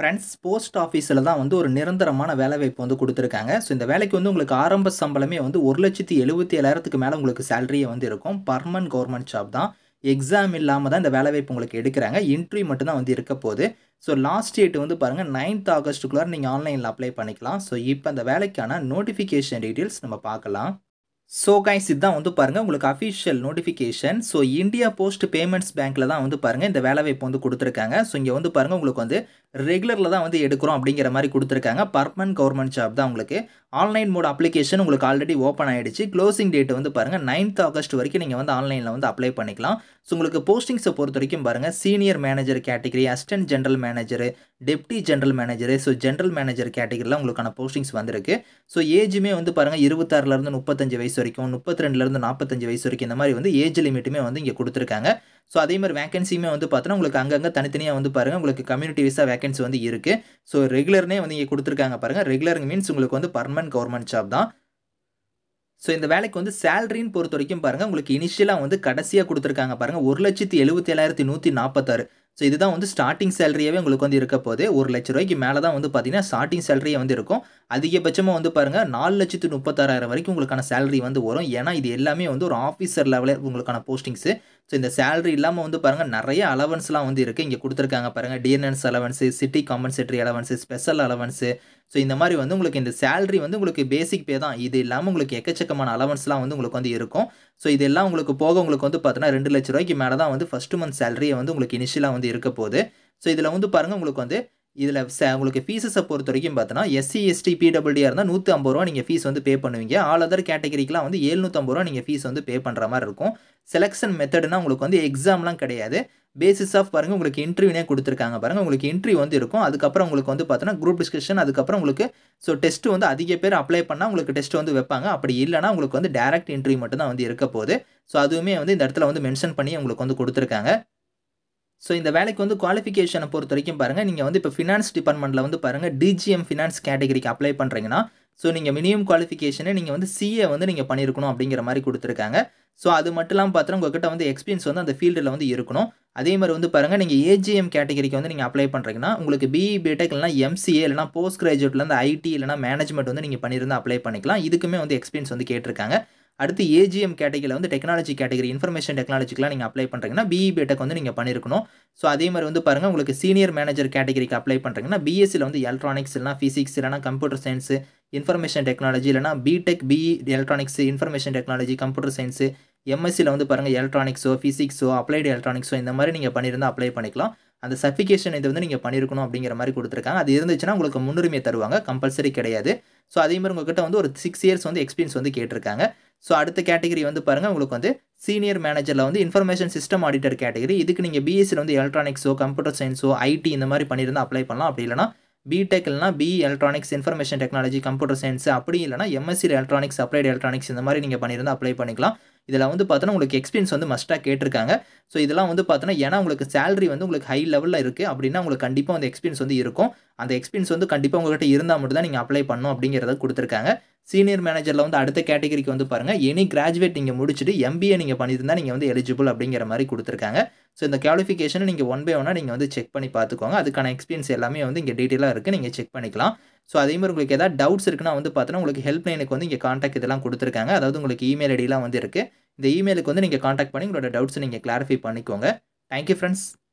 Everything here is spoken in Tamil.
ஃப்ரெண்ட்ஸ் போஸ்ட் ஆஃபீஸில் தான் வந்து ஒரு நிரந்தரமான வேலைவாய்ப்பு வந்து கொடுத்துருக்காங்க ஸோ இந்த வேலைக்கு வந்து உங்களுக்கு ஆரம்ப சம்பளமே வந்து ஒரு லட்சத்தி எழுபத்தி ஏழாயிரத்துக்கு மேலே உங்களுக்கு சேலரியை வந்து இருக்கும் பர்மனன்ட் கவர்மெண்ட் ஜாப் தான் எக்ஸாம் இல்லாமல் தான் இந்த வேலைவாய்ப்பு உங்களுக்கு எடுக்கிறாங்க இன்ட்ரிவியூ மட்டும்தான் வந்து இருக்க போகுது ஸோ லாஸ்ட் டேட் வந்து பாருங்கள் நைன்த் ஆகஸ்ட்டுக்குள்ளே நீங்கள் ஆன்லைனில் அப்ளை பண்ணிக்கலாம் ஸோ இப்போ அந்த வேலைக்கான நோட்டிஃபிகேஷன் டீட்டெயில்ஸ் நம்ம பார்க்கலாம் ஸோ கைஸ் இதுதான் வந்து பாருங்கள் உங்களுக்கு official notification so India post payments பேங்க்கில் தான் வந்து பாருங்கள் இந்த வேலைவாய்ப்பு வந்து கொடுத்துருக்காங்க ஸோ இங்கே வந்து பாருங்கள் உங்களுக்கு வந்து ரெகுலரில் தான் வந்து எடுக்கிறோம் அப்படிங்கிற மாதிரி கொடுத்துருக்காங்க பர்மனன்ட் கவர்மெண்ட் ஜாப் தான் உங்களுக்கு ஆன்லைன் மோட் அப்ளிகேஷன் உங்களுக்கு ஆல்ரெடி ஓப்பன் ஆகிடுச்சு க்ளோசிங் டேட் வந்து பாருங்கள் நைன்த் ஆகஸ்ட் வரைக்கும் நீங்கள் வந்து ஆன்லைனில் வந்து அப்ளை பண்ணிக்கலாம் ஸோ உங்களுக்கு போஸ்டிங்ஸை பொறுத்த வரைக்கும் பாருங்கள் senior manager category assistant general manager deputy general manager so general manager கேட்டகரியில் உங்களுக்கான போஸ்டிங்ஸ் வந்திருக்கு ஸோ ஏஜுமே வந்து பாருங்கள் இருபத்தாறுலேருந்து முப்பத்தஞ்சு வயசு வரைக்கும் முப்பத்தி ரெண்டுலேருந்து நாற்பத்தஞ்சு வயசு வரைக்கும் இந்த மாதிரி வந்து ஏஜ் லிமிட்டுமே வந்து இங்கே கொடுத்துருக்காங்க ஸோ அதே மாதிரி வேகன்சியுமே வந்து பார்த்தோன்னா உங்களுக்கு அங்கங்கே தனித்தனியாக வந்து பாருங்கள் உங்களுக்கு கம்யூனிட்டி வைஸாக வேகன்சி வந்து இருக்குது ஸோ ரெகுலர்னே வந்து இங்கே கொடுத்துருக்காங்க பாருங்கள் ரெகுலர் மீன்ஸ் உங்களுக்கு வந்து பர்மனன்ட் கவர்மெண்ட் ஜாப் தான் ஸோ இந்த வேலைக்கு வந்து சேலரின்னு பொறுத்த வரைக்கும் பாருங்கள் உங்களுக்கு இனிஷியலாக வந்து கடைசியாக கொடுத்துருக்காங்க பாருங்கள் ஒரு லட்சத்தி எழுபத்தி ஏழாயிரத்தி நூற்றி நாற்பத்தாறு ஸோ இதுதான் வந்து ஸ்டார்டிங் சேலரியாகவே உங்களுக்கு வந்து இருக்க போது ஒரு லட்ச ரூபாய்க்கு மேலே தான் வந்து பார்த்தீங்கன்னா ஸ்டார்டிங் சேலரியே வந்து இருக்கும் அதிகபட்சமாக வந்து பாருங்கள் நாலு லட்சத்து முப்பத்தாறாயிரம் வரைக்கும் உங்களுக்கான சேலரி வந்து வரும் ஏன்னா இது எல்லாமே வந்து ஒரு ஆஃபீஸர் லெவலில் உங்களுக்கான போஸ்டிங்ஸு ஸோ இந்த சேலரி இல்லாமல் வந்து பாருங்கள் நிறைய அலவன்ஸ்லாம் வந்து இருக்குது இங்கே கொடுத்துருக்காங்க பாருங்கள் டிஎன்என்ஸ் allowance city compensatory allowance special allowance so இந்த மாதிரி வந்து உங்களுக்கு இந்த சேலரி வந்து உங்களுக்கு பேசிக் பே தான் இது இல்லாமல் உங்களுக்கு எக்கச்சக்கமான அலவன்ஸ்லாம் வந்து உங்களுக்கு வந்து இருக்கும் ஸோ இதெல்லாம் உங்களுக்கு போக உங்களுக்கு வந்து பார்த்தீங்கன்னா ரெண்டு லட்ச ரூபாய்க்கு மேலே தான் வந்து ஃபஸ்ட்டு மந்த் சேலரியை வந்து உங்களுக்கு இனிஷியலாக வந்து இருக்க போகுது ஸோ இதில் வந்து பாருங்கள் உங்களுக்கு வந்து இதில் உங்களுக்கு ஃபீஸஸை பொறுத்த வரைக்கும் பார்த்தோன்னா எஸ்சி எஸ்டி பிடபிள்யூடியாக இருந்தால் நூற்றி ஐம்பது ரூபா நீங்கள் ஃபீஸ் வந்து பே பண்ணுவீங்க ஆல் அதர் கேட்டகரிக்கெலாம் வந்து ஏழ்நூற்றம்பது ரூபா நீங்கள் ஃபீஸ் வந்து பே பண்ணுற மாதிரி இருக்கும் செலெக்ஷன் மெத்தடுனா உங்களுக்கு வந்து எக்ஸாம்லாம் கிடையாது பேசிஸ் ஆஃப் பாருங்கள் உங்களுக்கு இன்டர்வியூனே கொடுத்துருக்காங்க பாருங்கள் உங்களுக்கு இன்டர்வியூ வந்து இருக்கும் அதுக்கப்புறம் உங்களுக்கு வந்து பார்த்தோன்னா குரூப் டிஸ்கஷன் அதுக்கப்புறம் உங்களுக்கு ஸோ டெஸ்ட் வந்து அதிக பேர் அப்ளை பண்ணால் உங்களுக்கு டெஸ்ட் வந்து வைப்பாங்க அப்படி இல்லைனா உங்களுக்கு வந்து டேரக்ட் இன்டர்வியூ மட்டும் தான் வந்து இருக்க போகுது ஸோ அதுவுமே வந்து இந்த இடத்துல வந்து மென்ஷன் பண்ணி உங்களுக்கு வந்து கொடுத்துருக்காங்க ஸோ இந்த வேலைக்கு வந்து குவாலிஃபிகேஷனை பொறுத்த வரைக்கும் பாருங்கள் நீங்கள் வந்து இப்போ ஃபினான்ஸ் டிபார்ட்மெண்ட்டில் வந்து பாருங்கள் டிஜிஎம் ஃபினான்ஸ் கேட்டகரிக்கு அப்ளை பண்ணுறீங்கன்னா ஸோ நீங்கள் மினிமம் குவாலிஃபிகேஷனே நீங்கள் வந்து சிஏ வந்து நீங்கள் பண்ணியிருக்கணும் அப்படிங்கிற மாதிரி கொடுத்துருக்காங்க ஸோ அது மட்டும் இல்லாமல் பார்த்தா உங்ககிட்ட வந்து எக்ஸ்பீரியன்ஸ் வந்து அந்த ஃபீல்டில் வந்து இருக்கணும் அதே மாதிரி வந்து பாருங்கள் நீங்கள் ஏஜிஎம் கேட்டகரிக்கு வந்து நீங்கள் அப்ளை பண்ணுறீங்கன்னா உங்களுக்கு பிஇ பிடெக் இல்லைனா எம்சிஏ இல்லைனா போஸ்ட் கிராஜுவேட்லேருந்து ஐடி இல்லைனா மேனேஜ்மெண்ட் வந்து நீங்கள் பண்ணியிருந்தால் அப்ளை பண்ணிக்கலாம் இதுக்குமே வந்து எக்ஸ்பீரியன்ஸ் வந்து கேட்டிருக்காங்க அடுத்து ஏஜிஎம் கேட்டகரியில் வந்து டெக்னாலஜி கேட்டகரி இன்ஃபர்மேஷன் டெக்னாலஜிக்கெலாம் நீங்கள் அப்ளை பண்ணுறீங்கன்னா பிஇ பேட்டக் வந்து நீங்கள் பண்ணியிருக்கணும் ஸோ அதே மாதிரி வந்து பாருங்கள் உங்களுக்கு சீனியர் மேனேஜர் கேட்டகரிக்கு அப்ளை பண்ணுறீங்கன்னா பிஎஸ்சியில் வந்து எலக்ட்ரானிக்ஸ் இல்லைனா ஃபிசிக்ஸ் இல்லைனா கம்ப்யூட்டர் சயின்ஸ் இன்ஃபர்மேஷன் டெக்னாலஜி இல்லைனா BTech BE electronics information technology computer science எம்எஸ்சியில் வந்து பாருங்கள் எலக்ட்ரானிக்ஸோ ஃபிசிக்ஸோ அப்ளைடு எலக்ட்ரானிக்ஸோ இந்த மாதிரி நீங்கள் பண்ணியிருந்தால் அப்ளை பண்ணிக்கலாம் அந்த சர்டிஃபிகேஷன் இது வந்து நீங்கள் பண்ணியிருக்கணும் அப்படிங்கிற மாதிரி கொடுத்துருக்காங்க அது இருந்துச்சுன்னா உங்களுக்கு முன்னுரிமை தருவாங்க கம்பல்சரி கிடையாது ஸோ அதே மாதிரி உங்ககிட்ட வந்து ஒரு சிக்ஸ் இயர்ஸ் வந்து எக்ஸ்பீரியன்ஸ் வந்து கேட்டிருக்காங்க ஸோ அடுத்த கேட்டகரி வந்து பாருங்கள் உங்களுக்கு வந்து சீனியர் மேனேஜரில் வந்து இன்ஃபர்மேஷன் சிஸ்டம் ஆடிட்டர் கேட்டகரி இதுக்கு நீங்கள் பிஎஸ்சியில் வந்து எலக்ட்ரானிக்ஸோ கம்ப்யூட்டர் சயின்ஸோ ஐடி இந்த மாதிரி பண்ணியிருந்தால் அப்ளை பண்ணலாம் அப்படி இல்லைனா பிடெக் இல்லைனா B electronics information technology computer science அப்படி இல்லைனா எம்எஸ்சி எலக்ட்ரானிக்ஸ் அப்ளைடு எலக்ட்ரானிக்ஸ் இந்த மாதிரி நீங்கள் பண்ணியிருந்தால் அப்ளை பண்ணிக்கலாம் இதில் வந்து பார்த்தோன்னா உங்களுக்கு எக்ஸ்பீரியன்ஸ் வந்து மஸ்ட்டாக கேட்டிருக்காங்க ஸோ இதெல்லாம் வந்து பார்த்தோன்னா ஏன்னா உங்களுக்கு சேலரி வந்து உங்களுக்கு ஹை லெவலில் இருக்குது அப்படின்னா உங்களுக்கு கண்டிப்பாக அந்த எக்ஸ்பீரியன்ஸ் வந்து இருக்கும் அந்த எக்ஸ்பீரியன்ஸ் வந்து கண்டிப்பாக உங்கள்கிட்ட இருந்தால் மட்டும் தான் நீங்கள் அப்ளை பண்ணணும் அப்படிங்கிறத கொடுத்துருக்காங்க சீனியர் மேனேஜரில் வந்து அடுத்த கேட்டகரிக்கு வந்து பாருங்கள் எனி கிராஜுவேட் நீங்கள் முடிச்சுட்டு எம்பிஏ நீங்கள் பண்ணியிருந்தால் நீங்கள் வந்து எலிஜிபிள் அப்படிங்கிற மாதிரி கொடுத்துருக்காங்க ஸோ இந்த குவாலிஃபிகேஷனை நீங்கள் ஒன் பை ஒன்னாக நீங்கள் வந்து செக் பண்ணி பார்த்துக்கோங்க அதுக்கான எக்ஸ்பீரியன்ஸ் எல்லாமே வந்து இங்கே டீட்டெயிலாக இருக்குது நீங்கள் செக் பண்ணிக்கலாம் ஸோ அதே மாதிரி உங்களுக்கு ஏதாவது டவுட்ஸ் இருக்குன்னா வந்து பார்த்தீங்கன்னா உங்களுக்கு ஹெல்ப்லைனுக்கு வந்து இங்கே காண்டாக்ட் இதெல்லாம் கொடுத்துருக்காங்க அதாவது உங்களுக்கு இமெயில் ஐடிலாம் வந்து இருக்குது இந்த இமெயிலுக்கு வந்து நீங்கள் காண்டாக்ட் பண்ணி உங்களோட டவுட்ஸ் நீங்கள் கிளாரிஃபை பண்ணிக்கோங்க தேங்க்யூ ஃப்ரெண்ட்ஸ்